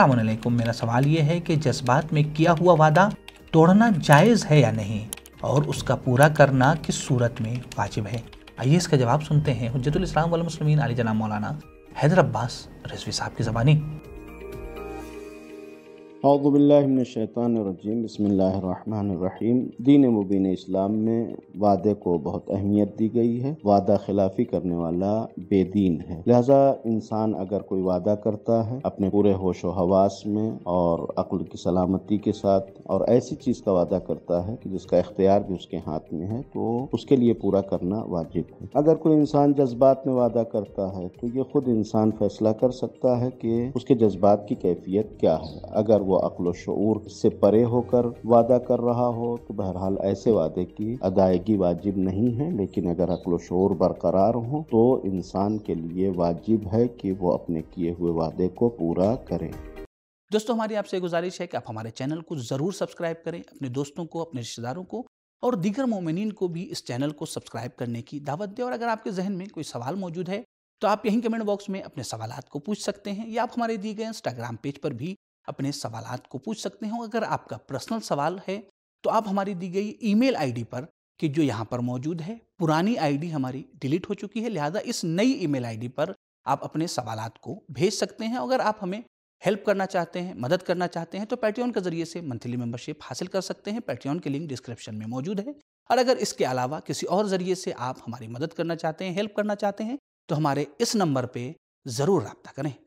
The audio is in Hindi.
असलम मेरा सवाल ये है कि जज्बात में किया हुआ वादा तोड़ना जायज़ है या नहीं और उसका पूरा करना किस सूरत में वाजिब है आइए इसका जवाब सुनते हैं हजरतुल वाल अली जना मौलाना हैदर अब्बास रजवी साहब की ज़बानी अज़बिल्लिनशैतरजीम बसमीम दीन मुबीन इस्लाम में वादे को बहुत अहमियत दी गई है वादा खिलाफी करने वाला बेदीन है लिहाजा इंसान अगर कोई वादा करता है अपने पूरे होश व हवास में और अक्ल की सलामती के साथ और ऐसी चीज़ का वादा करता है कि जिसका इख्तियार भी उसके हाथ में है तो उसके लिए पूरा करना वाजिब है अगर कोई इंसान जज्बात में वादा करता है तो ये खुद इंसान फैसला कर सकता है कि उसके जज्बात की कैफियत क्या है अगर वो वो अक्ल शूर से परे होकर वादा कर रहा हो तो बहरहाल ऐसे वादे की अदायगी वाजिब नहीं है लेकिन अगर अक्ल शूर बरकरार हो तो इंसान के लिए वाजिब है कि वो अपने किए हुए वादे को पूरा करें दोस्तों हमारी आपसे गुजारिश है कि आप हमारे चैनल को ज़रूर सब्सक्राइब करें अपने दोस्तों को अपने रिश्तेदारों को और दीगर मोमिन को भी इस चैनल को सब्सक्राइब करने की दावत दें और अगर आपके जहन में कोई सवाल मौजूद है तो आप यहीं कमेंट बॉक्स में अपने सवाल को पूछ सकते हैं या आप हमारे दिए गए इंस्टाग्राम पेज पर भी अपने सवाल को पूछ सकते हो अगर आपका पर्सनल सवाल है तो आप हमारी दी गई ईमेल आईडी पर कि जो यहाँ पर मौजूद है पुरानी आईडी हमारी डिलीट हो चुकी है लिहाजा इस नई ईमेल आईडी पर आप अपने सवाल को भेज सकते हैं अगर आप हमें हेल्प करना चाहते हैं मदद करना चाहते हैं तो पैट्रियन के जरिए से मंथली मेंबरशिप हासिल कर सकते हैं पैट्रियन के लिंक डिस्क्रिप्शन में मौजूद है और अगर इसके अलावा किसी और ज़रिए से आप हमारी मदद करना चाहते हैं हेल्प करना चाहते हैं तो हमारे इस नंबर पर ज़रूर रबता करें